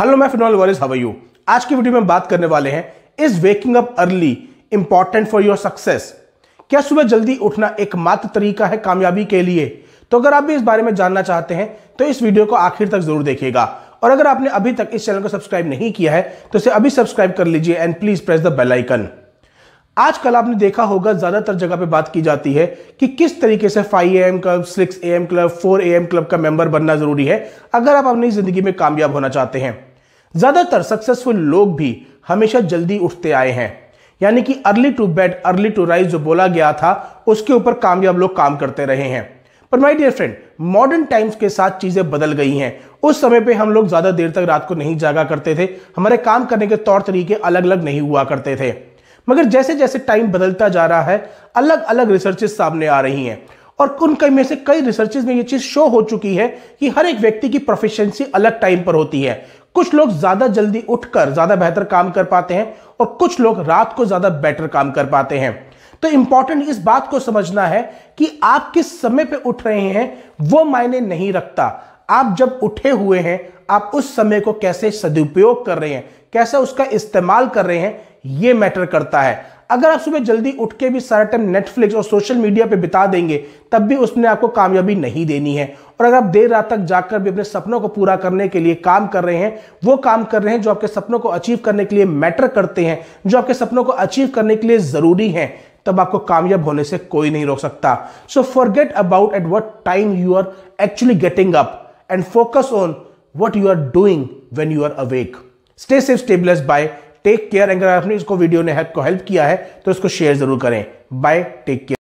hello मैं phenol Boris हव you आज की वीडियो में बात करने वाले हैं is waking up early important for your success क्या सुबह जल्दी उठना एकमात्र तरीका है कामयाबी के लिए तो अगर आप भी इस बारे में जानना चाहते हैं तो इस वीडियो को आखिर तक जरूर देखिएगा और अगर आपने अभी तक इस चैनल को सब्सक्राइब नहीं किया है तो इसे अभी सब्सक्राइब कर लीजिए and please press the bell icon आजकल आपने देखा होगा ज्यादातर जगह पे बात की जाती है कि किस तरीके से 5 M club 6 M club 4 M club का मेंबर बनना जरूरी है अगर आप अपनी जिंदगी में कामयाब होना चाहते हैं ज़्यादातर सक्सेसफुल लोग भी हमेशा जल्दी उठते आए हैं यानी कि early to bed early to rise जो बोला गया था उसके ऊपर कामयाब लोग काम करते रहे हैं पर my dear friend modern times के साथ चीज़ें बदल गई हैं उस समय पे हम लोग ज़्यादा देर तक रात को नहीं जागा करते थे हमारे काम करने के तौर तरीके अलग अलग नहीं हुआ करते थे मगर जैसे जैसे टाइम बदलता जा रहा है अलग अलग रिसर्चेस सामने आ रही हैं और उन कई में से कई रिसर्चेज में ये चीज़ शो हो चुकी है कि हर एक व्यक्ति की प्रोफिशेंसी अलग टाइम पर होती है कुछ लोग ज्यादा जल्दी उठकर ज्यादा बेहतर काम कर पाते हैं और कुछ लोग रात को ज्यादा बेटर काम कर पाते हैं तो इंपॉर्टेंट इस बात को समझना है कि आप किस समय पे उठ रहे हैं वो मायने नहीं रखता आप जब उठे हुए हैं आप उस समय को कैसे सदुपयोग कर रहे हैं कैसे उसका इस्तेमाल कर रहे हैं ये मैटर करता है अगर आप सुबह जल्दी उठ के भी सारा टाइम नेटफ्लिक्स और सोशल मीडिया पे बिता देंगे तब भी उसने आपको कामयाबी नहीं देनी है और अगर आप देर रात तक जाकर भी अपने सपनों को पूरा करने के लिए काम कर रहे हैं वो काम कर रहे हैं जो आपके सपनों को अचीव करने के लिए मैटर करते हैं जो आपके सपनों को अचीव करने के लिए ज़रूरी हैं तब आपको कामयाब होने से कोई नहीं रोक सकता so forget about at what time you are actually getting up and focus on what you are doing when you are awake stay safe stay blessed bye take care अगर आपने इसको वीडियो ने हेल्प को हेल्प किया है तो इसको share जरूर करें बाय टेक केयर